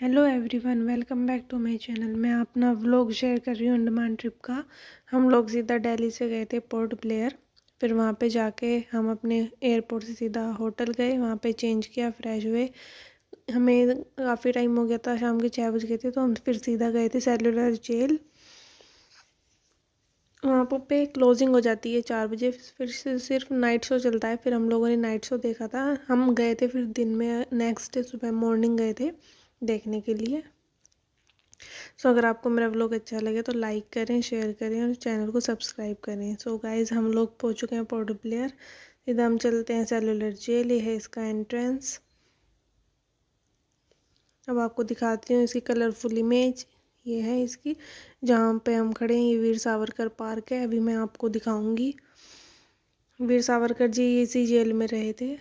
hello everyone welcome back to my channel मैं अपना vlog share कर रही हूँ अंडमान ट्रिप का हम लोग सीधा दिल्ली से गए थे पोर्ट ब्लेयर फिर वहाँ पे जाके हम अपने एयरपोर्ट से सीधा होटल गए वहाँ पे चेंज किया फ्रेश हुए हमें काफ़ी टाइम हो गया था शाम के छः बज गए थे तो हम फिर सीधा गए थे सेलुलर जेल वहाँ पे क्लोजिंग हो जाती है चार बजे फिर सिर्फ नाइट शो चलता है फिर हम लोगों ने नाइट शो देखा था हम गए थे फिर दिन में नेक्स्ट डे सुबह मॉर्निंग गए थे देखने के लिए सो so, अगर आपको मेरा व्लॉग अच्छा लगे तो लाइक करें शेयर करें और चैनल को सब्सक्राइब करें सो so, गाइज हम लोग पहुँच चुके हैं पोर्ट प्लेयर इधर हम चलते हैं सेलुलर जेल ये है इसका एंट्रेंस अब आपको दिखाती हूँ इसकी कलरफुल इमेज ये है इसकी जहाँ पे हम खड़े हैं ये वीर सावरकर पार्क है अभी मैं आपको दिखाऊंगी वीर सावरकर जी इसी जेल में रहे थे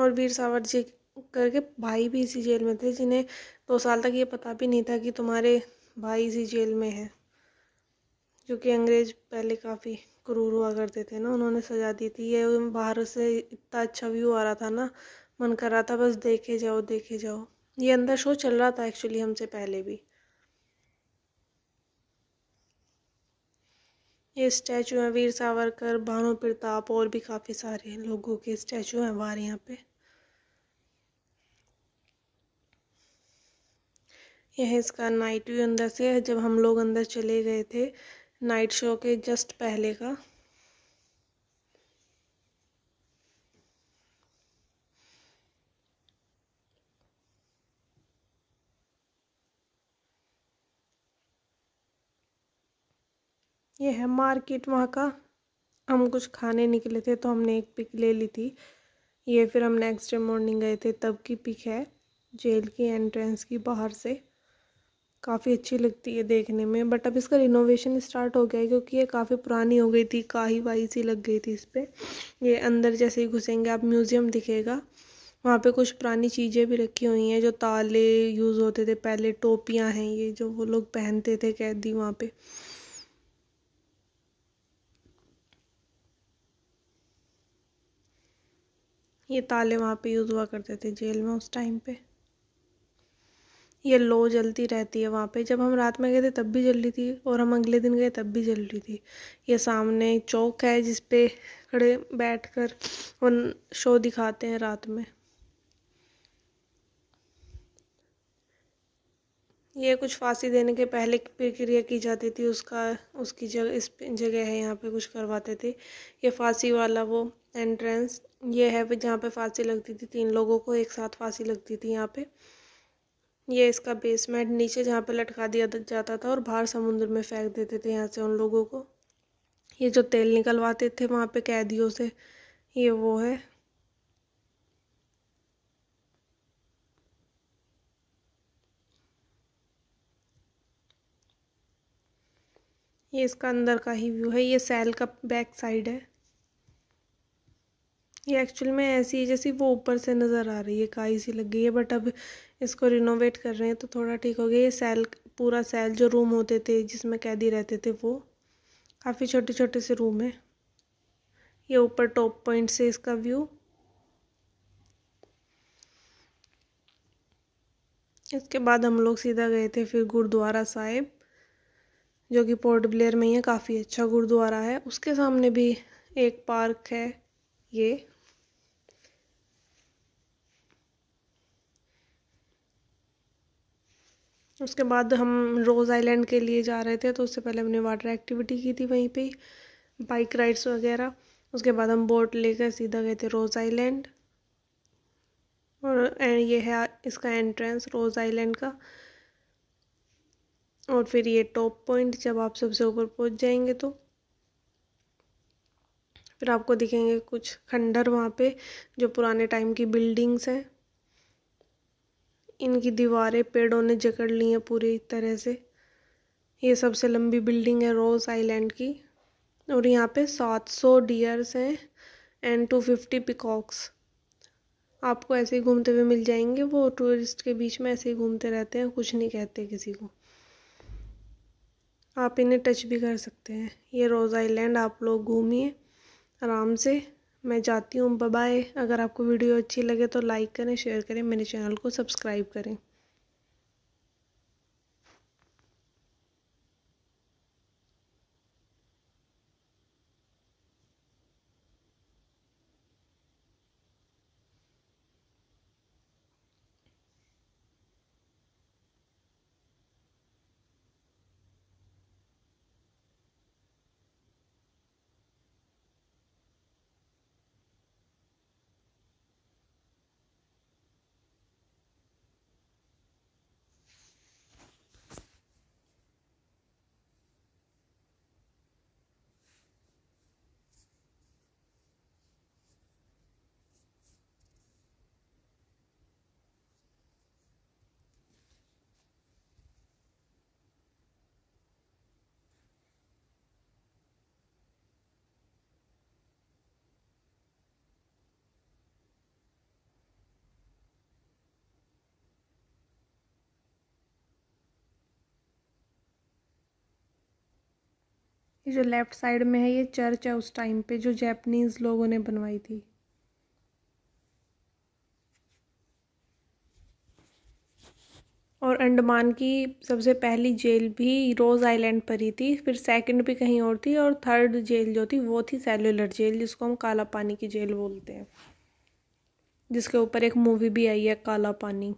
और वीर सावर जी करके भाई भी इसी जेल में थे जिन्हें दो साल तक ये पता भी नहीं था कि तुम्हारे भाई इसी जेल में है क्योंकि अंग्रेज पहले काफ़ी क्रूर हुआ करते थे ना उन्होंने सजा दी थी ये बाहर से इतना अच्छा व्यू आ रहा था ना मन कर रहा था बस देखे जाओ देखे जाओ ये अंदर शो चल रहा था एक्चुअली हमसे पहले भी ये स्टैचू हैं वीर सावरकर भानु प्रताप और भी काफ़ी सारे लोगों के स्टैचू हैं हमारे यहाँ पे यह है इसका नाइट व्यू अंदर से जब हम लोग अंदर चले गए थे नाइट शो के जस्ट पहले का ये है मार्केट वहाँ का हम कुछ खाने निकले थे तो हमने एक पिक ले ली थी ये फिर हम नेक्स्ट डे मॉर्निंग गए थे तब की पिक है जेल की एंट्रेंस की बाहर से काफ़ी अच्छी लगती है देखने में बट अब इसका रिनोवेशन स्टार्ट हो गया है क्योंकि ये काफ़ी पुरानी हो गई थी काही वाही सी लग गई थी इस पर ये अंदर जैसे ही घुसेंगे आप म्यूज़ियम दिखेगा वहाँ पे कुछ पुरानी चीज़ें भी रखी हुई हैं जो ताले यूज़ होते थे पहले टोपियाँ हैं ये जो वो लोग पहनते थे कैदी वहाँ पे ये ताले वहाँ पे यूज़ हुआ करते थे जेल में उस टाइम पे ये लो जलती रहती है वहाँ पे जब हम रात में गए थे तब भी जल रही थी और हम अगले दिन गए तब भी जल रही थी ये सामने चौक है जिस पे खड़े बैठ कर उन शो दिखाते हैं रात में ये कुछ फांसी देने के पहले प्रक्रिया की जाती थी उसका उसकी जगह इस जगह है यहाँ पे कुछ करवाते थे ये फांसी वाला वो एंट्रेंस ये है जहाँ पे फांसी लगती थी तीन लोगों को एक साथ फांसी लगती थी यहाँ पे ये इसका बेसमेंट नीचे जहाँ पे लटका दिया जाता था और बाहर समुद्र में फेंक देते थे यहाँ से उन लोगों को ये जो तेल निकलवाते थे वहाँ पे कैदियों से ये वो है ये इसका अंदर का ही व्यू है ये सेल का बैक साइड है ये एक्चुअल में ऐसी है जैसी वो ऊपर से नज़र आ रही है काई सी लग गई है बट अब इसको रिनोवेट कर रहे हैं तो थोड़ा ठीक हो गया ये सेल पूरा सेल जो रूम होते थे जिसमें कैदी रहते थे वो काफ़ी छोटे छोटे से रूम है ये ऊपर टॉप पॉइंट से इसका व्यू इसके बाद हम लोग सीधा गए थे फिर गुरुद्वारा साहिब जो कि पोर्ट ब्लेयर में ही है काफ़ी अच्छा गुरुद्वारा है उसके सामने भी एक पार्क है ये उसके बाद हम रोज़ आइलैंड के लिए जा रहे थे तो उससे पहले हमने वाटर एक्टिविटी की थी वहीं पे बाइक राइड्स वगैरह उसके बाद हम बोट लेकर सीधा गए थे रोज़ आइलैंड और ये है इसका एंट्रेंस रोज़ आइलैंड का और फिर ये टॉप पॉइंट जब आप सबसे ऊपर पहुंच जाएंगे तो फिर आपको दिखेंगे कुछ खंडर वहाँ पे जो पुराने टाइम की बिल्डिंग्स हैं इनकी दीवारें पेड़ों ने जकड़ ली हैं पूरी तरह से ये सबसे लंबी बिल्डिंग है रोज आइलैंड की और यहाँ पे 700 डियर्स हैं एंड 250 पिकॉक्स आपको ऐसे ही घूमते हुए मिल जाएंगे वो टूरिस्ट के बीच में ऐसे ही घूमते रहते हैं कुछ नहीं कहते किसी को आप इन्हें टच भी कर सकते हैं ये रोज़ आइलैंड आप लोग घूमिए आराम से मैं जाती हूँ बाय अगर आपको वीडियो अच्छी लगे तो लाइक करें शेयर करें मेरे चैनल को सब्सक्राइब करें जो लेफ्ट साइड में है ये चर्च है उस टाइम पे जो जैपनीज लोगों ने बनवाई थी और अंडमान की सबसे पहली जेल भी रोज़ आइलैंड पर ही थी फिर सेकंड भी कहीं और थी और थर्ड जेल जो थी वो थी सेलुलर जेल जिसको हम काला पानी की जेल बोलते हैं जिसके ऊपर एक मूवी भी आई है काला पानी